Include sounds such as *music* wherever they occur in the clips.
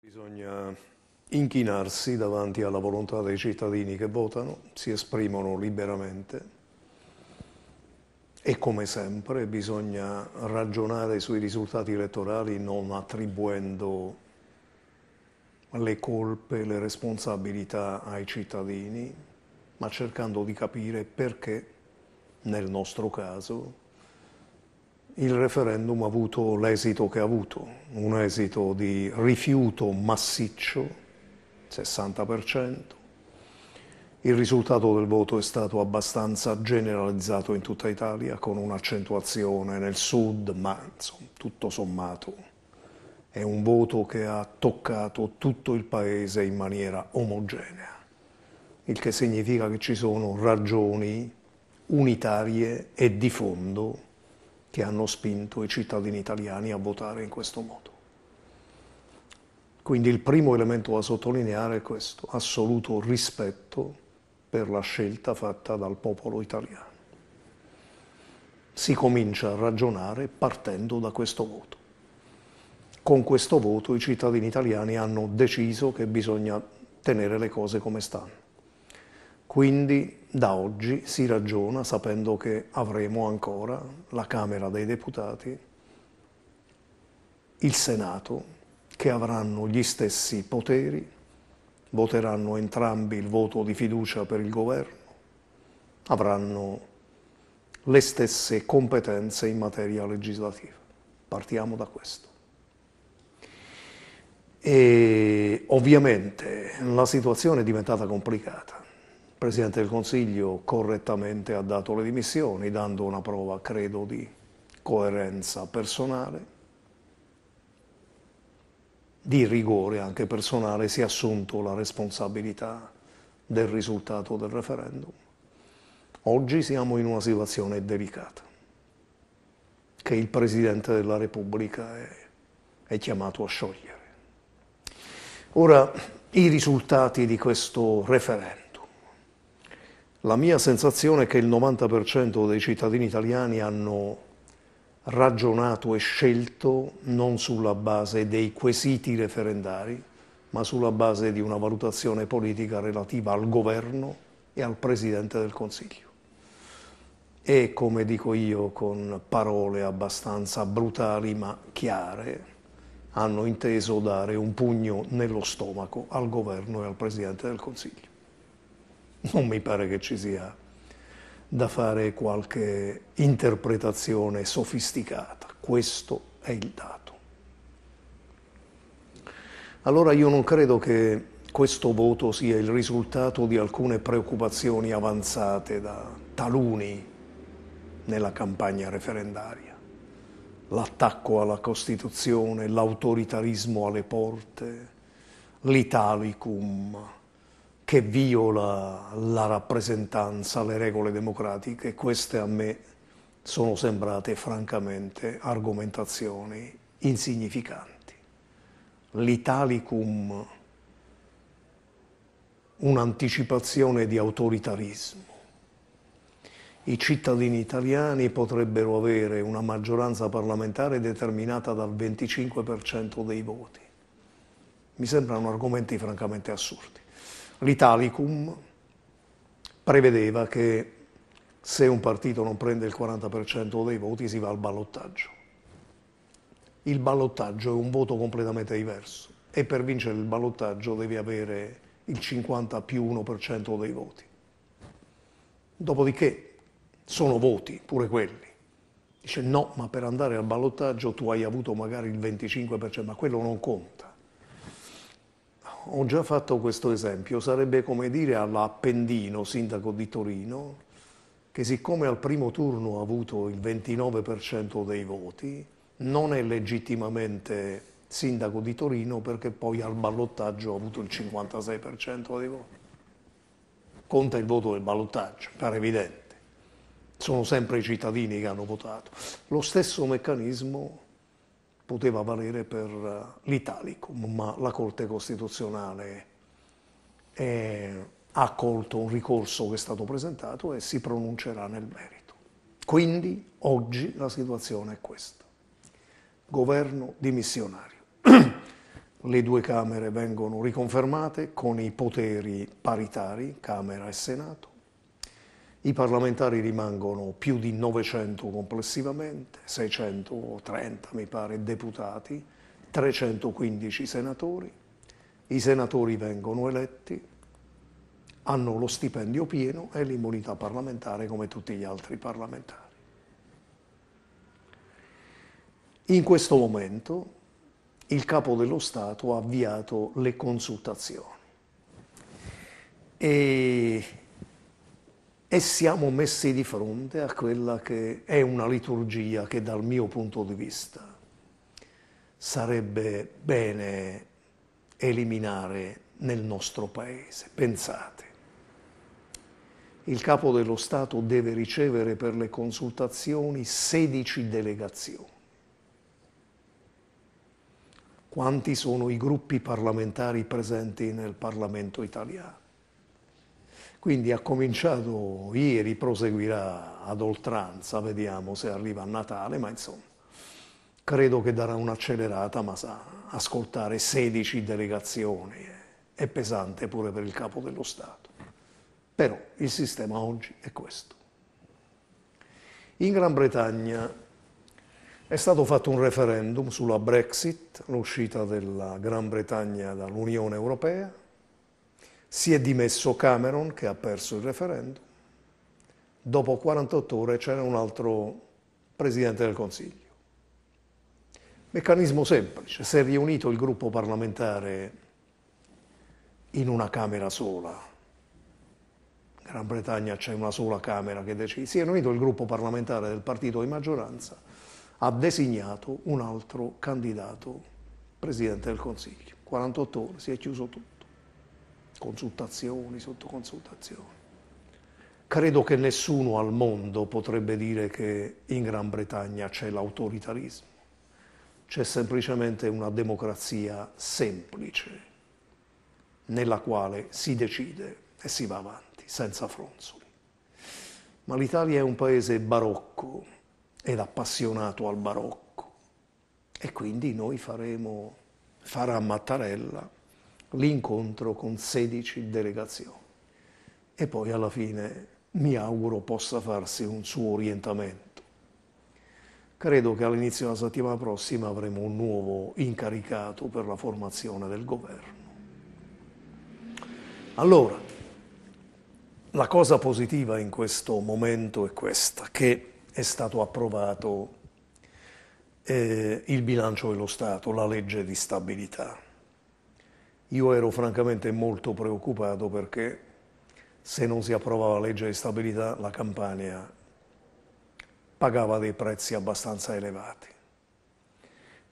Bisogna inchinarsi davanti alla volontà dei cittadini che votano, si esprimono liberamente e come sempre bisogna ragionare sui risultati elettorali non attribuendo le colpe, le responsabilità ai cittadini, ma cercando di capire perché nel nostro caso il referendum ha avuto l'esito che ha avuto, un esito di rifiuto massiccio, 60%, il risultato del voto è stato abbastanza generalizzato in tutta Italia, con un'accentuazione nel sud, ma insomma, tutto sommato è un voto che ha toccato tutto il paese in maniera omogenea, il che significa che ci sono ragioni unitarie e di fondo che hanno spinto i cittadini italiani a votare in questo modo. Quindi il primo elemento da sottolineare è questo, assoluto rispetto per la scelta fatta dal popolo italiano. Si comincia a ragionare partendo da questo voto. Con questo voto i cittadini italiani hanno deciso che bisogna tenere le cose come stanno. Quindi da oggi si ragiona sapendo che avremo ancora la Camera dei Deputati, il Senato, che avranno gli stessi poteri, voteranno entrambi il voto di fiducia per il governo, avranno le stesse competenze in materia legislativa. Partiamo da questo. E ovviamente la situazione è diventata complicata Presidente del Consiglio correttamente ha dato le dimissioni, dando una prova, credo, di coerenza personale, di rigore anche personale, si è assunto la responsabilità del risultato del referendum. Oggi siamo in una situazione delicata, che il Presidente della Repubblica è, è chiamato a sciogliere. Ora, i risultati di questo referendum la mia sensazione è che il 90% dei cittadini italiani hanno ragionato e scelto non sulla base dei quesiti referendari, ma sulla base di una valutazione politica relativa al governo e al Presidente del Consiglio. E come dico io con parole abbastanza brutali ma chiare, hanno inteso dare un pugno nello stomaco al governo e al Presidente del Consiglio non mi pare che ci sia da fare qualche interpretazione sofisticata. Questo è il dato. Allora io non credo che questo voto sia il risultato di alcune preoccupazioni avanzate da taluni nella campagna referendaria. L'attacco alla Costituzione, l'autoritarismo alle porte, l'italicum, che viola la rappresentanza, le regole democratiche, queste a me sono sembrate francamente argomentazioni insignificanti. L'italicum, un'anticipazione di autoritarismo. I cittadini italiani potrebbero avere una maggioranza parlamentare determinata dal 25% dei voti. Mi sembrano argomenti francamente assurdi l'Italicum prevedeva che se un partito non prende il 40% dei voti si va al ballottaggio. Il ballottaggio è un voto completamente diverso e per vincere il ballottaggio devi avere il 50 più 1% dei voti. Dopodiché sono voti pure quelli. Dice no, ma per andare al ballottaggio tu hai avuto magari il 25%, ma quello non conta ho già fatto questo esempio, sarebbe come dire all'Appendino, sindaco di Torino, che siccome al primo turno ha avuto il 29% dei voti, non è legittimamente sindaco di Torino perché poi al ballottaggio ha avuto il 56% dei voti. Conta il voto del ballottaggio, pare evidente. Sono sempre i cittadini che hanno votato. Lo stesso meccanismo poteva valere per eh, l'Italicum, ma la Corte Costituzionale eh, ha accolto un ricorso che è stato presentato e si pronuncerà nel merito. Quindi oggi la situazione è questa. Governo dimissionario. *clears throat* Le due Camere vengono riconfermate con i poteri paritari, Camera e Senato i parlamentari rimangono più di 900 complessivamente, 630 mi pare deputati, 315 senatori. I senatori vengono eletti, hanno lo stipendio pieno e l'immunità parlamentare come tutti gli altri parlamentari. In questo momento il capo dello Stato ha avviato le consultazioni e e siamo messi di fronte a quella che è una liturgia che dal mio punto di vista sarebbe bene eliminare nel nostro paese. Pensate, il capo dello Stato deve ricevere per le consultazioni 16 delegazioni. Quanti sono i gruppi parlamentari presenti nel Parlamento italiano? Quindi ha cominciato ieri, proseguirà ad oltranza, vediamo se arriva a Natale, ma insomma credo che darà un'accelerata, ma sa, ascoltare 16 delegazioni eh, è pesante pure per il capo dello Stato. Però il sistema oggi è questo. In Gran Bretagna è stato fatto un referendum sulla Brexit, l'uscita della Gran Bretagna dall'Unione Europea, si è dimesso Cameron che ha perso il referendum. Dopo 48 ore c'era un altro Presidente del Consiglio. Meccanismo semplice, si è riunito il gruppo parlamentare in una Camera sola. In Gran Bretagna c'è una sola Camera che decide. Si è riunito il gruppo parlamentare del partito di maggioranza, ha designato un altro candidato Presidente del Consiglio. 48 ore, si è chiuso tutto consultazioni, sottoconsultazioni. Credo che nessuno al mondo potrebbe dire che in Gran Bretagna c'è l'autoritarismo, c'è semplicemente una democrazia semplice nella quale si decide e si va avanti senza fronzoli. Ma l'Italia è un paese barocco ed appassionato al barocco e quindi noi faremo, farà Mattarella l'incontro con 16 delegazioni. E poi alla fine mi auguro possa farsi un suo orientamento. Credo che all'inizio della settimana prossima avremo un nuovo incaricato per la formazione del governo. Allora, la cosa positiva in questo momento è questa, che è stato approvato eh, il bilancio dello Stato, la legge di stabilità io ero francamente molto preoccupato perché se non si approvava la legge di stabilità la Campania pagava dei prezzi abbastanza elevati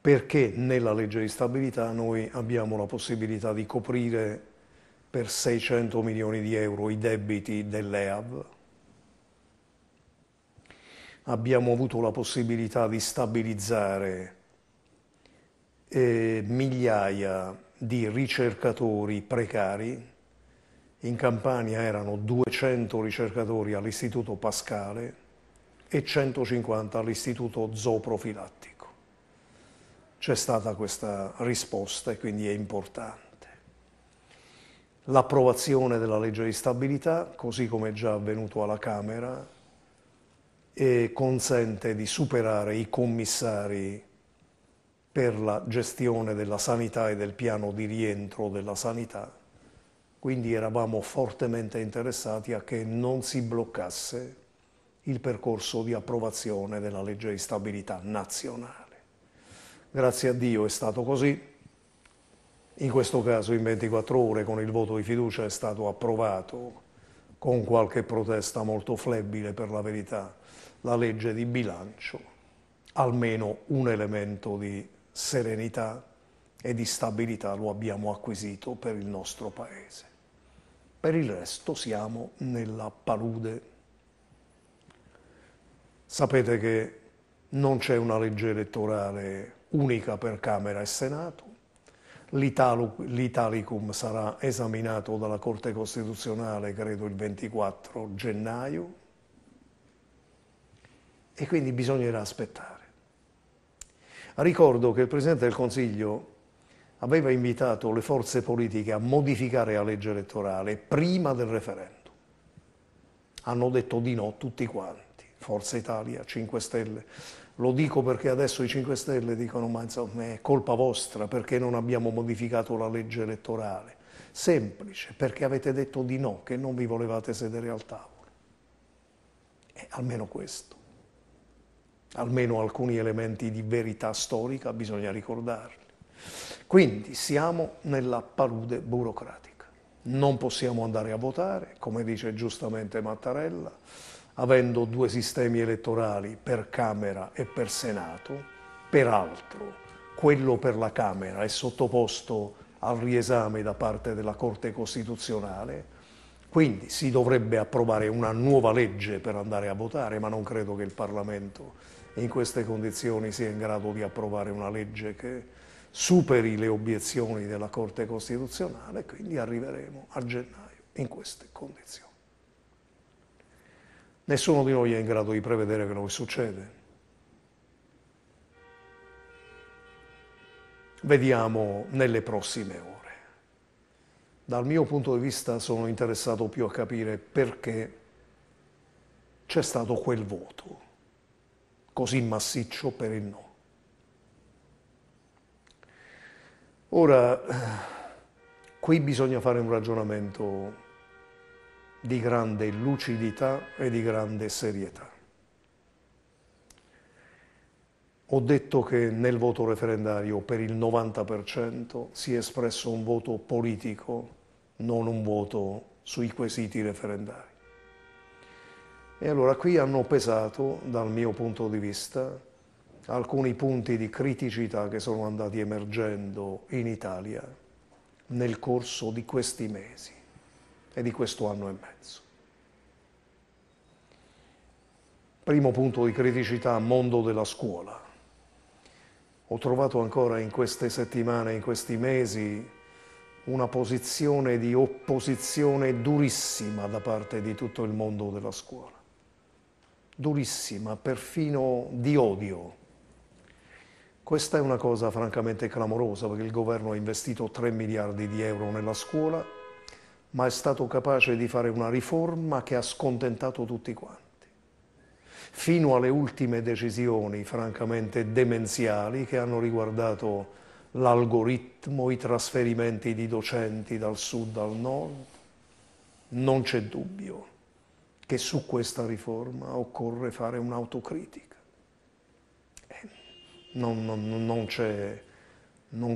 perché nella legge di stabilità noi abbiamo la possibilità di coprire per 600 milioni di euro i debiti dell'EAV, abbiamo avuto la possibilità di stabilizzare eh, migliaia di ricercatori precari, in Campania erano 200 ricercatori all'Istituto Pascale e 150 all'Istituto Zooprofilattico. C'è stata questa risposta e quindi è importante. L'approvazione della legge di stabilità, così come è già avvenuto alla Camera, e consente di superare i commissari per la gestione della sanità e del piano di rientro della sanità. Quindi eravamo fortemente interessati a che non si bloccasse il percorso di approvazione della legge di stabilità nazionale. Grazie a Dio è stato così. In questo caso in 24 ore con il voto di fiducia è stato approvato con qualche protesta molto flebile per la verità la legge di bilancio, almeno un elemento di serenità e di stabilità lo abbiamo acquisito per il nostro paese. Per il resto siamo nella palude. Sapete che non c'è una legge elettorale unica per Camera e Senato, l'Italicum sarà esaminato dalla Corte Costituzionale credo il 24 gennaio e quindi bisognerà aspettare. Ricordo che il Presidente del Consiglio aveva invitato le forze politiche a modificare la legge elettorale prima del referendum. Hanno detto di no tutti quanti, Forza Italia, 5 Stelle. Lo dico perché adesso i 5 Stelle dicono ma insomma è colpa vostra perché non abbiamo modificato la legge elettorale. Semplice, perché avete detto di no, che non vi volevate sedere al tavolo. È almeno questo almeno alcuni elementi di verità storica bisogna ricordarli. Quindi siamo nella palude burocratica, non possiamo andare a votare, come dice giustamente Mattarella, avendo due sistemi elettorali per Camera e per Senato, peraltro quello per la Camera è sottoposto al riesame da parte della Corte Costituzionale, quindi si dovrebbe approvare una nuova legge per andare a votare, ma non credo che il Parlamento in queste condizioni sia in grado di approvare una legge che superi le obiezioni della Corte Costituzionale, quindi arriveremo a gennaio in queste condizioni. Nessuno di noi è in grado di prevedere quello che succede. Vediamo nelle prossime ore. Dal mio punto di vista sono interessato più a capire perché c'è stato quel voto così massiccio per il no. Ora, eh, qui bisogna fare un ragionamento di grande lucidità e di grande serietà. Ho detto che nel voto referendario per il 90% si è espresso un voto politico, non un voto sui quesiti referendari. E allora qui hanno pesato, dal mio punto di vista, alcuni punti di criticità che sono andati emergendo in Italia nel corso di questi mesi e di questo anno e mezzo. Primo punto di criticità, mondo della scuola. Ho trovato ancora in queste settimane, in questi mesi, una posizione di opposizione durissima da parte di tutto il mondo della scuola durissima, perfino di odio. Questa è una cosa francamente clamorosa perché il governo ha investito 3 miliardi di euro nella scuola, ma è stato capace di fare una riforma che ha scontentato tutti quanti. Fino alle ultime decisioni francamente demenziali che hanno riguardato l'algoritmo, i trasferimenti di docenti dal sud al nord, non c'è dubbio che su questa riforma occorre fare un'autocritica. Eh, non, non, non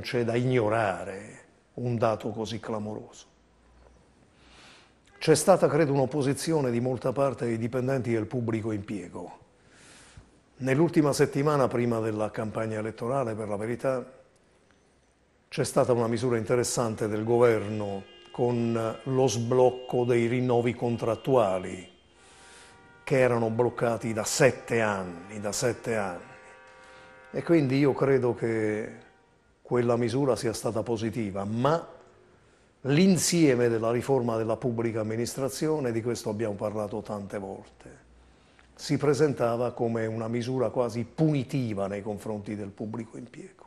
c'è da ignorare un dato così clamoroso. C'è stata, credo, un'opposizione di molta parte dei dipendenti del pubblico impiego. Nell'ultima settimana prima della campagna elettorale, per la verità, c'è stata una misura interessante del governo con lo sblocco dei rinnovi contrattuali che erano bloccati da sette anni, da sette anni. E quindi io credo che quella misura sia stata positiva, ma l'insieme della riforma della pubblica amministrazione, di questo abbiamo parlato tante volte, si presentava come una misura quasi punitiva nei confronti del pubblico impiego.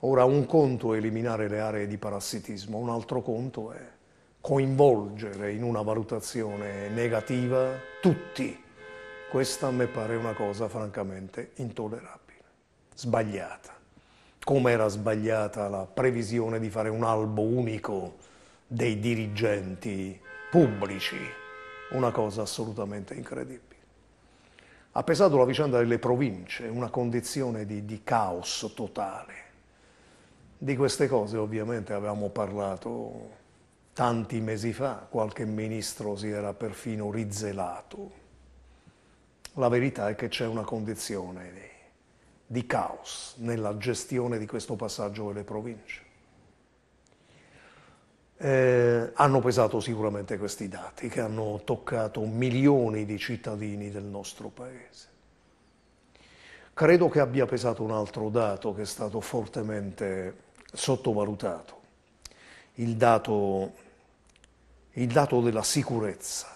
Ora un conto è eliminare le aree di parassitismo, un altro conto è coinvolgere in una valutazione negativa tutti. Questa a me pare una cosa francamente intollerabile, sbagliata. Come era sbagliata la previsione di fare un albo unico dei dirigenti pubblici, una cosa assolutamente incredibile. Ha pesato la vicenda delle province, una condizione di, di caos totale. Di queste cose ovviamente avevamo parlato Tanti mesi fa qualche ministro si era perfino rizzelato. La verità è che c'è una condizione di, di caos nella gestione di questo passaggio delle province. Eh, hanno pesato sicuramente questi dati che hanno toccato milioni di cittadini del nostro paese. Credo che abbia pesato un altro dato che è stato fortemente sottovalutato, il dato il dato della sicurezza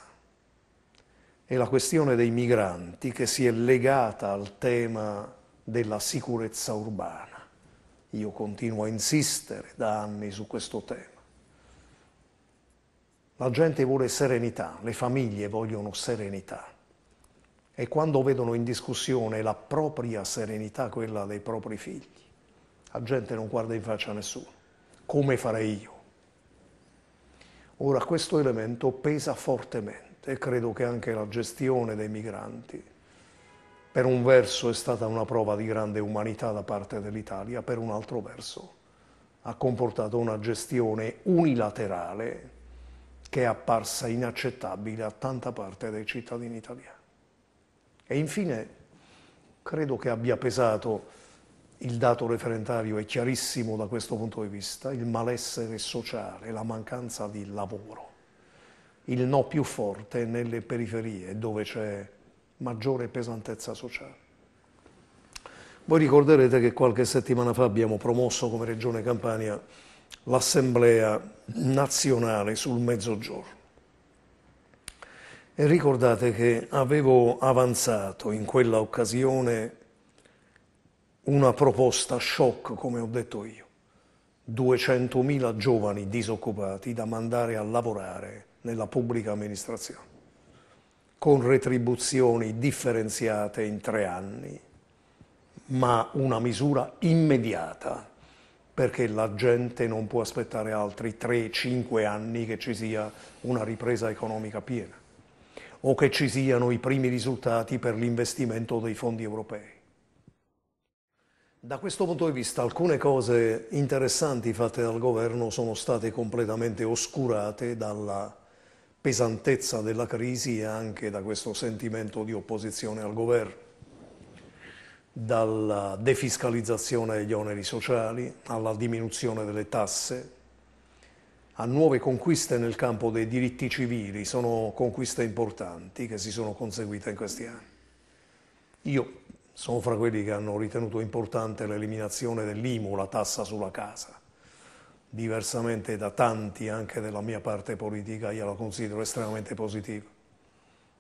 e la questione dei migranti che si è legata al tema della sicurezza urbana. Io continuo a insistere da anni su questo tema. La gente vuole serenità, le famiglie vogliono serenità e quando vedono in discussione la propria serenità, quella dei propri figli, la gente non guarda in faccia a nessuno, come farei io. Ora questo elemento pesa fortemente e credo che anche la gestione dei migranti per un verso è stata una prova di grande umanità da parte dell'Italia, per un altro verso ha comportato una gestione unilaterale che è apparsa inaccettabile a tanta parte dei cittadini italiani. E infine credo che abbia pesato il dato referendario è chiarissimo da questo punto di vista, il malessere sociale, la mancanza di lavoro, il no più forte è nelle periferie dove c'è maggiore pesantezza sociale. Voi ricorderete che qualche settimana fa abbiamo promosso come Regione Campania l'Assemblea nazionale sul Mezzogiorno. E ricordate che avevo avanzato in quella occasione una proposta shock, come ho detto io. 200.000 giovani disoccupati da mandare a lavorare nella pubblica amministrazione, con retribuzioni differenziate in tre anni, ma una misura immediata, perché la gente non può aspettare altri 3-5 anni che ci sia una ripresa economica piena o che ci siano i primi risultati per l'investimento dei fondi europei. Da questo punto di vista alcune cose interessanti fatte dal governo sono state completamente oscurate dalla pesantezza della crisi e anche da questo sentimento di opposizione al governo, dalla defiscalizzazione degli oneri sociali alla diminuzione delle tasse, a nuove conquiste nel campo dei diritti civili, sono conquiste importanti che si sono conseguite in questi anni. Io sono fra quelli che hanno ritenuto importante l'eliminazione dell'IMU, la tassa sulla casa. Diversamente da tanti anche della mia parte politica, io la considero estremamente positiva.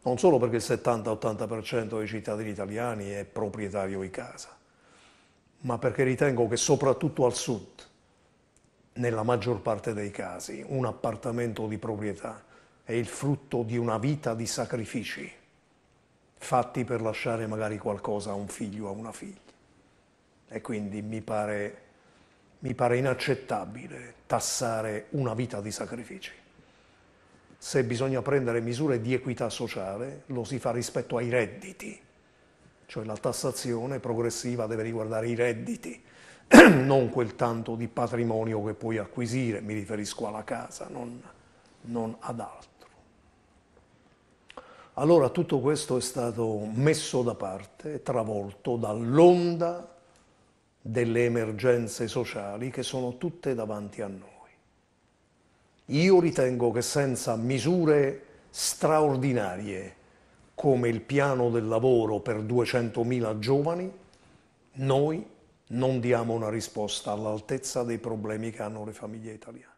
Non solo perché il 70-80% dei cittadini italiani è proprietario di casa, ma perché ritengo che soprattutto al sud, nella maggior parte dei casi, un appartamento di proprietà è il frutto di una vita di sacrifici fatti per lasciare magari qualcosa a un figlio o a una figlia. E quindi mi pare, mi pare inaccettabile tassare una vita di sacrifici. Se bisogna prendere misure di equità sociale, lo si fa rispetto ai redditi, cioè la tassazione progressiva deve riguardare i redditi, *clears throat* non quel tanto di patrimonio che puoi acquisire, mi riferisco alla casa, non, non ad altro. Allora tutto questo è stato messo da parte, travolto dall'onda delle emergenze sociali che sono tutte davanti a noi. Io ritengo che senza misure straordinarie come il piano del lavoro per 200.000 giovani, noi non diamo una risposta all'altezza dei problemi che hanno le famiglie italiane.